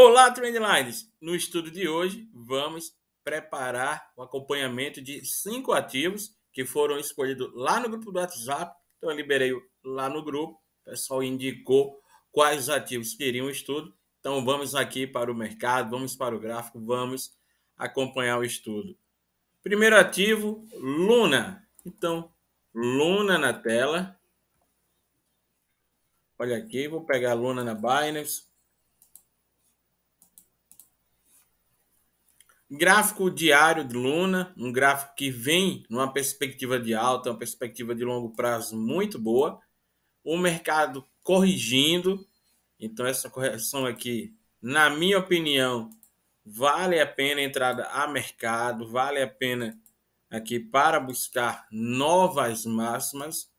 Olá, Trendlines! No estudo de hoje, vamos preparar o acompanhamento de cinco ativos que foram escolhidos lá no grupo do WhatsApp. Então, eu liberei lá no grupo, o pessoal indicou quais ativos queriam estudo. Então, vamos aqui para o mercado, vamos para o gráfico, vamos acompanhar o estudo. Primeiro ativo, Luna. Então, Luna na tela. Olha aqui, vou pegar Luna na Binance. Gráfico diário de Luna, um gráfico que vem numa perspectiva de alta, uma perspectiva de longo prazo muito boa. O mercado corrigindo, então essa correção aqui, na minha opinião, vale a pena a entrada a mercado, vale a pena aqui para buscar novas máximas.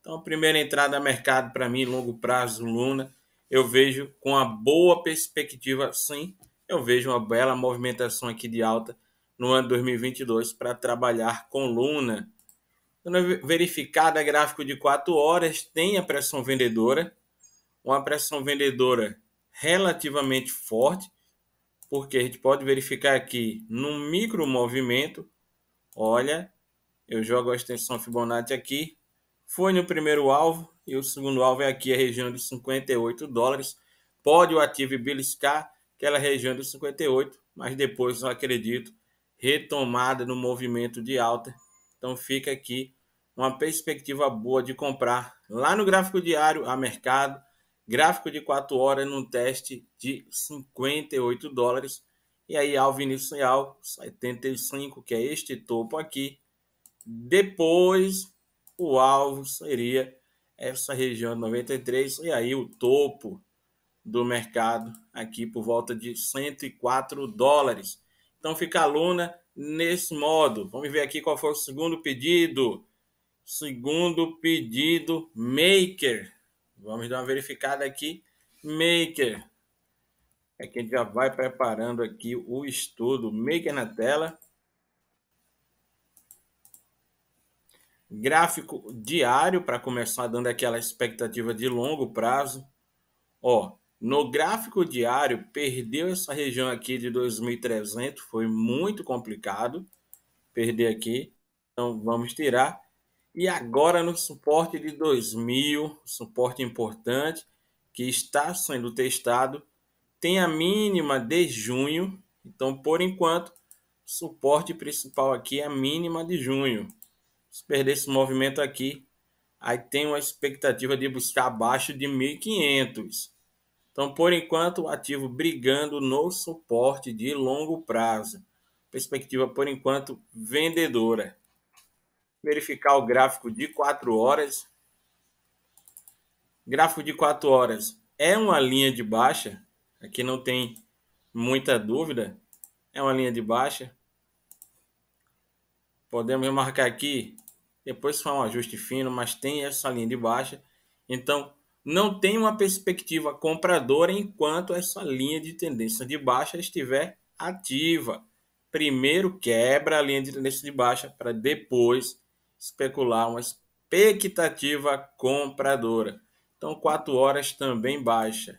Então, primeira entrada a mercado para mim, longo prazo, Luna, eu vejo com a boa perspectiva sim eu vejo uma bela movimentação aqui de alta no ano 2022 para trabalhar com Luna. Verificada é gráfico de 4 horas, tem a pressão vendedora, uma pressão vendedora relativamente forte, porque a gente pode verificar aqui no micro movimento, olha, eu jogo a extensão Fibonacci aqui, foi no primeiro alvo e o segundo alvo é aqui a região de 58 dólares, pode o ativo beliscar aquela é região dos 58, mas depois, não acredito, retomada no movimento de alta. Então fica aqui uma perspectiva boa de comprar lá no gráfico diário a mercado, gráfico de 4 horas num teste de 58 dólares. E aí alvo inicial 75, que é este topo aqui. Depois o alvo seria essa região de 93 e aí o topo do mercado aqui por volta de 104 dólares. Então fica a Luna nesse modo. Vamos ver aqui qual foi o segundo pedido. Segundo pedido, Maker. Vamos dar uma verificada aqui. Maker. É que a gente já vai preparando aqui o estudo. Maker na tela. Gráfico diário para começar dando aquela expectativa de longo prazo. Ó, no gráfico diário, perdeu essa região aqui de 2.300, foi muito complicado perder aqui. Então vamos tirar. E agora no suporte de 2.000, suporte importante, que está sendo testado, tem a mínima de junho. Então por enquanto, suporte principal aqui é a mínima de junho. Se perder esse movimento aqui, aí tem uma expectativa de buscar abaixo de 1.500. Então, por enquanto, o ativo brigando no suporte de longo prazo. Perspectiva, por enquanto, vendedora. Verificar o gráfico de 4 horas. Gráfico de 4 horas é uma linha de baixa. Aqui não tem muita dúvida. É uma linha de baixa. Podemos marcar aqui. Depois foi um ajuste fino, mas tem essa linha de baixa. Então, não tem uma perspectiva compradora enquanto essa linha de tendência de baixa estiver ativa. Primeiro quebra a linha de tendência de baixa para depois especular uma expectativa compradora. Então, 4 horas também baixa.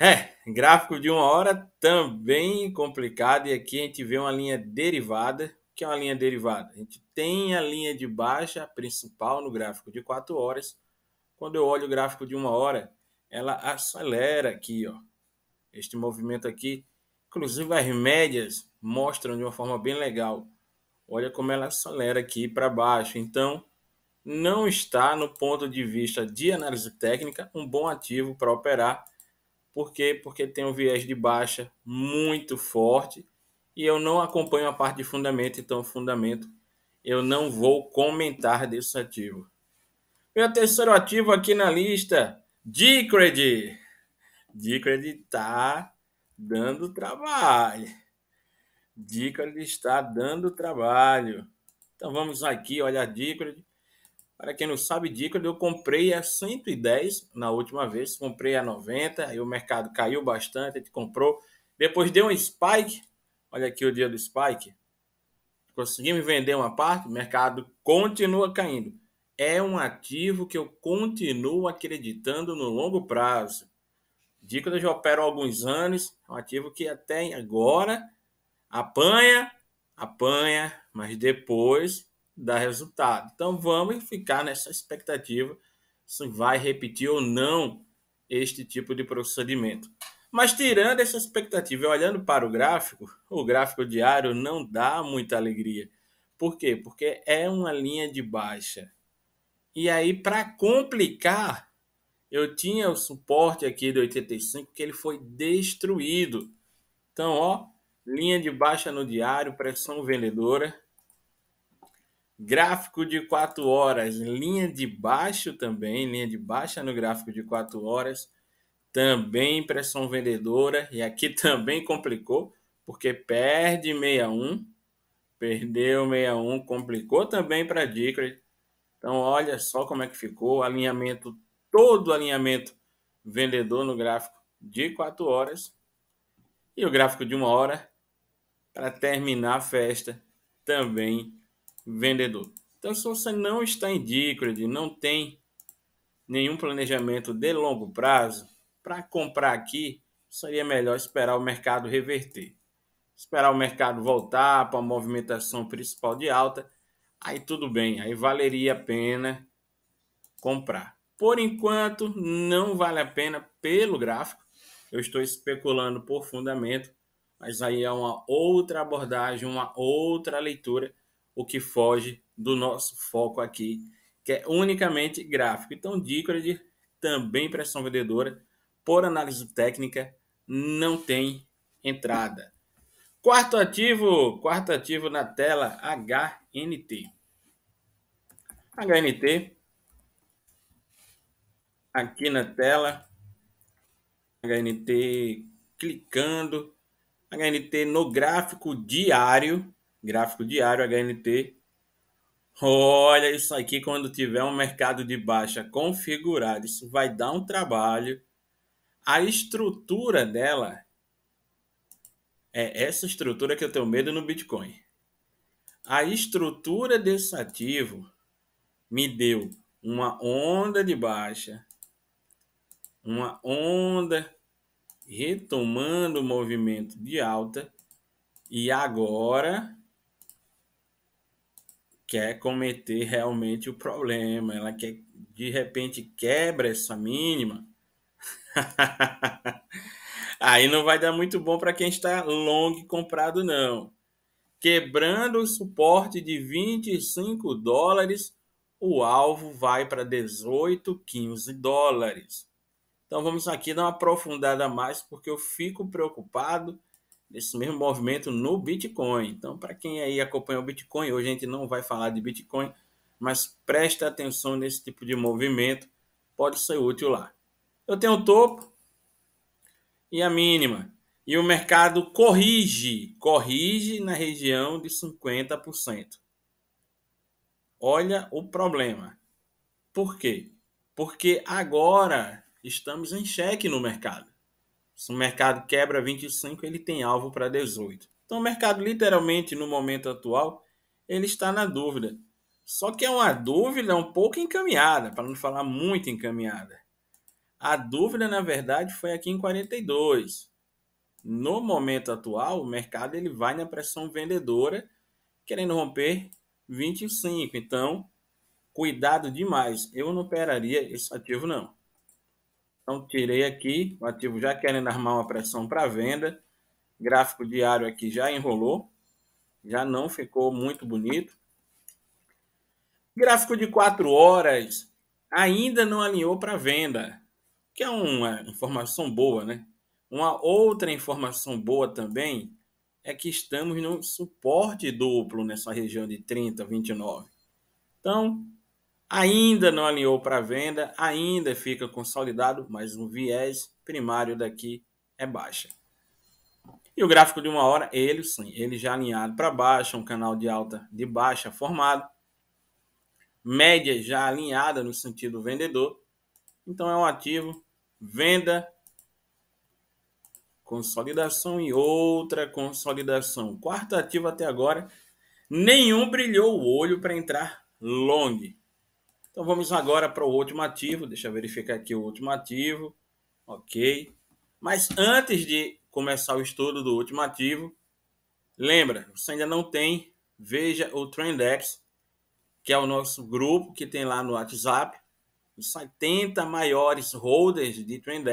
É, gráfico de uma hora também complicado. E aqui a gente vê uma linha derivada. O que é uma linha derivada? A gente tem a linha de baixa principal no gráfico de 4 horas quando eu olho o gráfico de uma hora, ela acelera aqui, ó. Este movimento aqui, inclusive as médias mostram de uma forma bem legal. Olha como ela acelera aqui para baixo. Então, não está no ponto de vista de análise técnica um bom ativo para operar. Por quê? Porque tem um viés de baixa muito forte e eu não acompanho a parte de fundamento, então fundamento eu não vou comentar desse ativo. Meu terceiro ativo aqui na lista, Dicred. Dicred está dando trabalho. Dicred está dando trabalho. Então vamos aqui olhar Dicred. Para quem não sabe, Dicred eu comprei a 110 na última vez, comprei a 90, aí o mercado caiu bastante, a gente comprou. Depois deu um spike. Olha aqui o dia do spike. Conseguimos vender uma parte, o mercado continua caindo é um ativo que eu continuo acreditando no longo prazo. Dícola já opero há alguns anos, é um ativo que até agora apanha, apanha, mas depois dá resultado. Então vamos ficar nessa expectativa se vai repetir ou não este tipo de procedimento. Mas tirando essa expectativa e olhando para o gráfico, o gráfico diário não dá muita alegria. Por quê? Porque é uma linha de baixa. E aí, para complicar, eu tinha o suporte aqui do 85 que ele foi destruído. Então, ó, linha de baixa no diário, pressão vendedora. Gráfico de 4 horas, linha de baixo também, linha de baixa no gráfico de 4 horas, também pressão vendedora, e aqui também complicou, porque perde 61, perdeu 61, complicou também para a Dicre, então, olha só como é que ficou. Alinhamento, todo alinhamento vendedor no gráfico de 4 horas. E o gráfico de uma hora para terminar a festa também vendedor. Então, se você não está em Decred, não tem nenhum planejamento de longo prazo, para comprar aqui, seria melhor esperar o mercado reverter. Esperar o mercado voltar para a movimentação principal de alta aí tudo bem, aí valeria a pena comprar. Por enquanto, não vale a pena pelo gráfico. Eu estou especulando por fundamento, mas aí é uma outra abordagem, uma outra leitura, o que foge do nosso foco aqui, que é unicamente gráfico. Então, Dicorid também pressão vendedora, por análise técnica, não tem entrada. Quarto ativo, quarto ativo na tela, HNT. HNT, aqui na tela, HNT clicando, HNT no gráfico diário, gráfico diário HNT. Olha isso aqui quando tiver um mercado de baixa configurado, isso vai dar um trabalho. A estrutura dela é essa estrutura que eu tenho medo no Bitcoin. A estrutura desse ativo me deu uma onda de baixa, uma onda retomando o movimento de alta e agora quer cometer realmente o problema. Ela quer de repente quebra essa mínima. Aí não vai dar muito bom para quem está long comprado, não. Quebrando o suporte de 25 dólares, o alvo vai para 18, 15 dólares. Então vamos aqui dar uma aprofundada a mais, porque eu fico preocupado nesse mesmo movimento no Bitcoin. Então, para quem aí acompanha o Bitcoin, hoje a gente não vai falar de Bitcoin, mas presta atenção nesse tipo de movimento, pode ser útil lá. Eu tenho o topo, e a mínima. E o mercado corrige, corrige na região de 50%. Olha o problema. Por quê? Porque agora estamos em cheque no mercado. Se o mercado quebra 25, ele tem alvo para 18. Então o mercado literalmente no momento atual, ele está na dúvida. Só que é uma dúvida um pouco encaminhada, para não falar muito encaminhada. A dúvida, na verdade, foi aqui em 42. No momento atual, o mercado ele vai na pressão vendedora, querendo romper 25. Então, cuidado demais. Eu não operaria esse ativo, não. Então, tirei aqui, o ativo já querendo armar uma pressão para venda. Gráfico diário aqui já enrolou, já não ficou muito bonito. Gráfico de 4 horas ainda não alinhou para venda que é uma informação boa, né? Uma outra informação boa também é que estamos no suporte duplo nessa região de 30, 29. Então, ainda não alinhou para venda, ainda fica consolidado, mas um viés primário daqui é baixa. E o gráfico de uma hora, ele sim, ele já alinhado para baixo, um canal de alta de baixa formado, média já alinhada no sentido vendedor, então é um ativo, venda, consolidação e outra consolidação. Quarto ativo até agora, nenhum brilhou o olho para entrar long. Então vamos agora para o último ativo. Deixa eu verificar aqui o último ativo. Ok. Mas antes de começar o estudo do último ativo, lembra, você ainda não tem, veja o Trendex, que é o nosso grupo que tem lá no WhatsApp os 70 maiores holders de Trend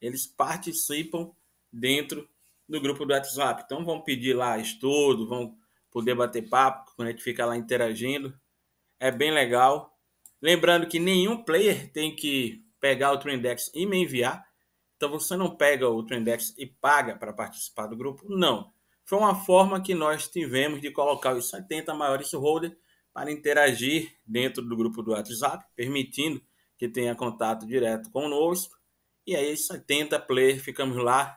eles participam dentro do grupo do WhatsApp. Então vão pedir lá estudo, vão poder bater papo, quando a gente fica lá interagindo. É bem legal. Lembrando que nenhum player tem que pegar o Trendex e me enviar. Então você não pega o Trendex e paga para participar do grupo, não. Foi uma forma que nós tivemos de colocar os 70 maiores holders para interagir dentro do grupo do WhatsApp, permitindo que tenha contato direto conosco. E aí, 70 play, ficamos lá,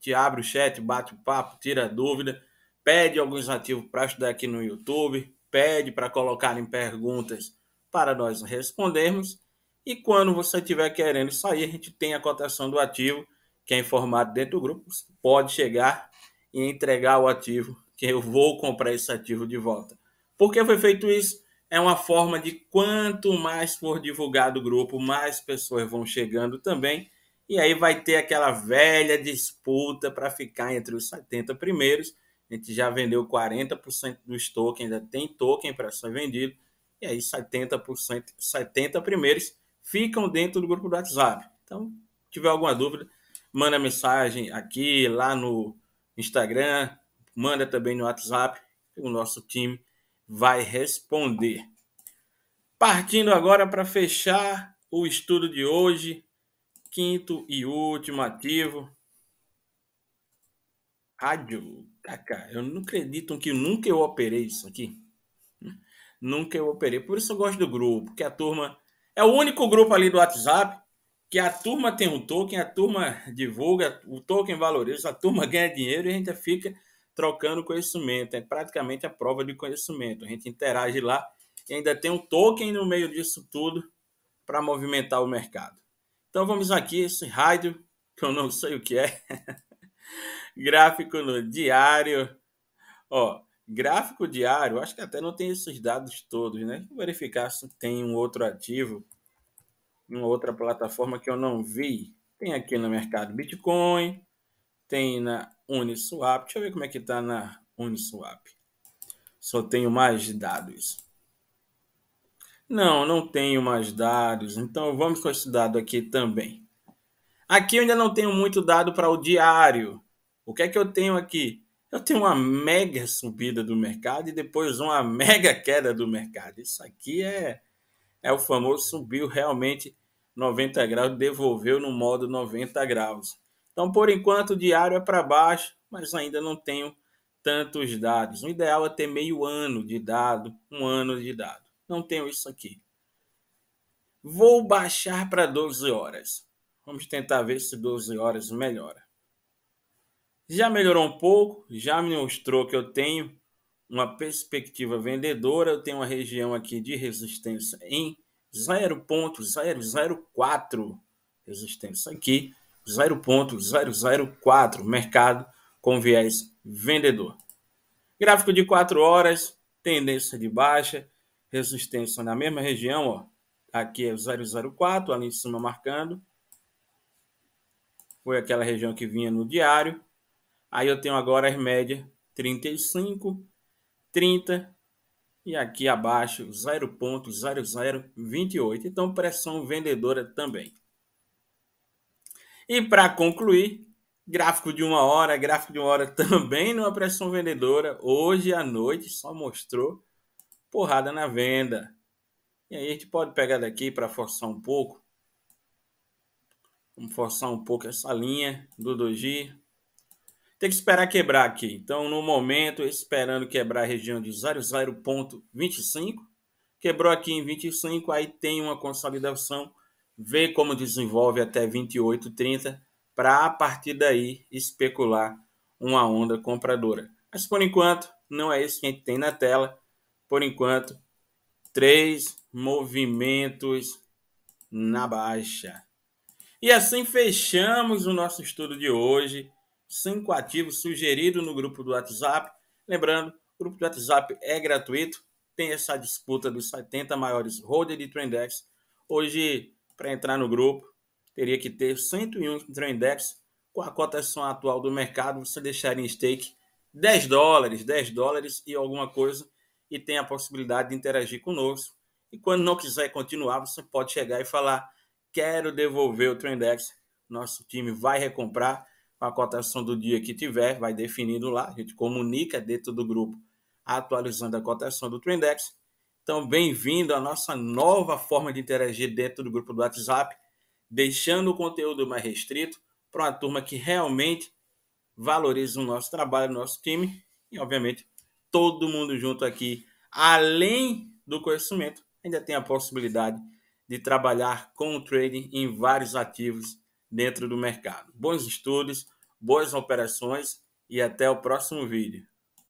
te abre o chat, bate o papo, tira dúvida, pede alguns ativos para estudar aqui no YouTube, pede para colocarem perguntas para nós respondermos. E quando você estiver querendo sair, a gente tem a cotação do ativo, que é informado dentro do grupo, você pode chegar e entregar o ativo, que eu vou comprar esse ativo de volta. Por que foi feito isso? É uma forma de quanto mais for divulgado o grupo, mais pessoas vão chegando também. E aí vai ter aquela velha disputa para ficar entre os 70 primeiros. A gente já vendeu 40% dos tokens, ainda tem token para ser vendido. E aí 70%, 70 primeiros ficam dentro do grupo do WhatsApp. Então, tiver alguma dúvida, manda mensagem aqui, lá no Instagram, manda também no WhatsApp. O nosso time vai responder. Partindo agora para fechar o estudo de hoje, quinto e último ativo. Rádio. caca. eu não acredito que nunca eu operei isso aqui. Nunca eu operei. Por isso eu gosto do grupo, que a turma. É o único grupo ali do WhatsApp que a turma tem um token, a turma divulga, o token valoriza, a turma ganha dinheiro e a gente fica trocando conhecimento. É praticamente a prova de conhecimento. A gente interage lá e ainda tem um token no meio disso tudo para movimentar o mercado. Então vamos aqui, esse rádio, que eu não sei o que é. gráfico no diário. Ó, gráfico diário, acho que até não tem esses dados todos, né? Vou verificar se tem um outro ativo, uma outra plataforma que eu não vi. Tem aqui no mercado Bitcoin, tem na Uniswap. Deixa eu ver como é que tá na Uniswap. Só tenho mais dados. Não, não tenho mais dados. Então vamos com esse dado aqui também. Aqui eu ainda não tenho muito dado para o diário. O que é que eu tenho aqui? Eu tenho uma mega subida do mercado e depois uma mega queda do mercado. Isso aqui é, é o famoso subiu realmente 90 graus, devolveu no modo 90 graus. Então, por enquanto, o diário é para baixo, mas ainda não tenho tantos dados. O ideal é ter meio ano de dado, um ano de dado. Não tenho isso aqui. Vou baixar para 12 horas. Vamos tentar ver se 12 horas melhora. Já melhorou um pouco, já me mostrou que eu tenho uma perspectiva vendedora, eu tenho uma região aqui de resistência em 0.004 resistência aqui 0.004 mercado com viés vendedor. Gráfico de 4 horas, tendência de baixa, resistência na mesma região, ó. Aqui é 004, ali em cima marcando. Foi aquela região que vinha no diário. Aí eu tenho agora as médias 35, 30 e aqui abaixo 0.0028. Então pressão vendedora também. E para concluir, gráfico de uma hora, gráfico de uma hora também numa pressão vendedora. Hoje à noite só mostrou porrada na venda. E aí a gente pode pegar daqui para forçar um pouco. Vamos forçar um pouco essa linha do Doji. Tem que esperar quebrar aqui. Então, no momento, esperando quebrar a região de 00.25. Quebrou aqui em 25, aí tem uma consolidação ver como desenvolve até 28, 30, para a partir daí especular uma onda compradora. Mas por enquanto, não é isso que a gente tem na tela. Por enquanto, três movimentos na baixa. E assim fechamos o nosso estudo de hoje. Cinco ativos sugerido no grupo do WhatsApp. Lembrando, o grupo do WhatsApp é gratuito. Tem essa disputa dos 70 maiores holders de Trendex. Hoje para entrar no grupo, teria que ter 101 Trendex. Com a cotação atual do mercado, você deixaria em stake 10 dólares, 10 dólares e alguma coisa, e tem a possibilidade de interagir conosco. E quando não quiser continuar, você pode chegar e falar: quero devolver o Trendex. Nosso time vai recomprar com a cotação do dia que tiver, vai definindo lá. A gente comunica dentro do grupo, atualizando a cotação do Trendex então, bem-vindo à nossa nova forma de interagir dentro do grupo do WhatsApp, deixando o conteúdo mais restrito para uma turma que realmente valoriza o nosso trabalho, o nosso time e, obviamente, todo mundo junto aqui. Além do conhecimento, ainda tem a possibilidade de trabalhar com o trading em vários ativos dentro do mercado. Bons estudos, boas operações e até o próximo vídeo.